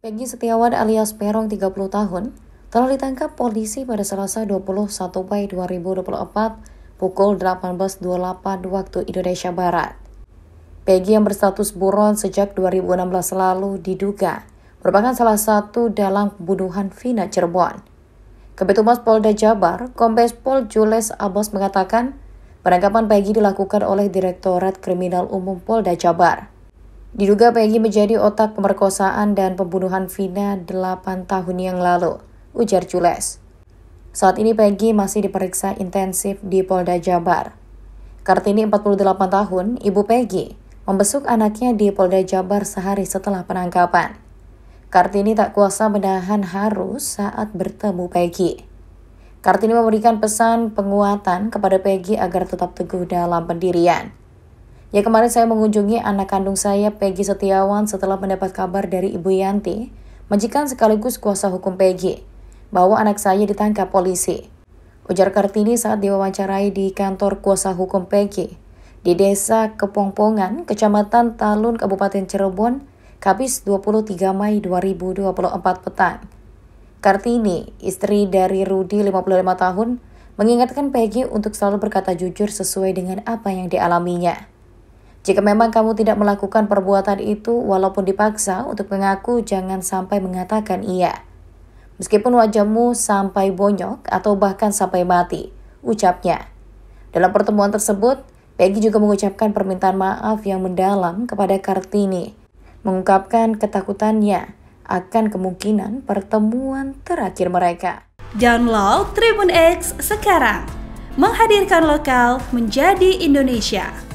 Peggy Setiawan alias Perong 30 tahun telah ditangkap polisi pada Selasa 21 Mei 2024 pukul 18.28 waktu Indonesia Barat. Peggy yang berstatus buron sejak 2016 lalu diduga merupakan salah satu dalam pembunuhan Vina Cirebon. Kebetumas Polda Jabar, Kombes Pol Jules Abbas mengatakan penangkapan Peggy dilakukan oleh Direktorat Kriminal Umum Polda Jabar. Diduga Peggy menjadi otak pemerkosaan dan pembunuhan Vina 8 tahun yang lalu, ujar Jules. Saat ini Peggy masih diperiksa intensif di Polda Jabar. Kartini 48 tahun, ibu Peggy, membesuk anaknya di Polda Jabar sehari setelah penangkapan. Kartini tak kuasa menahan haru saat bertemu Peggy. Kartini memberikan pesan penguatan kepada Peggy agar tetap teguh dalam pendirian. Ya kemarin saya mengunjungi anak kandung saya Peggy Setiawan setelah mendapat kabar dari Ibu Yanti, majikan sekaligus kuasa hukum Peggy, bahwa anak saya ditangkap polisi. Ujar Kartini saat diwawancarai di kantor kuasa hukum Peggy di Desa Kepongpongan, Kecamatan Talun, Kabupaten Cirebon, Kamis 23 Mei 2024 petang. Kartini, istri dari Rudi 55 tahun, mengingatkan Peggy untuk selalu berkata jujur sesuai dengan apa yang dialaminya. Jika memang kamu tidak melakukan perbuatan itu, walaupun dipaksa untuk mengaku, jangan sampai mengatakan iya. Meskipun wajahmu sampai bonyok atau bahkan sampai mati, ucapnya. Dalam pertemuan tersebut, Peggy juga mengucapkan permintaan maaf yang mendalam kepada Kartini, mengungkapkan ketakutannya akan kemungkinan pertemuan terakhir mereka. Download Tribun X sekarang, menghadirkan lokal menjadi Indonesia.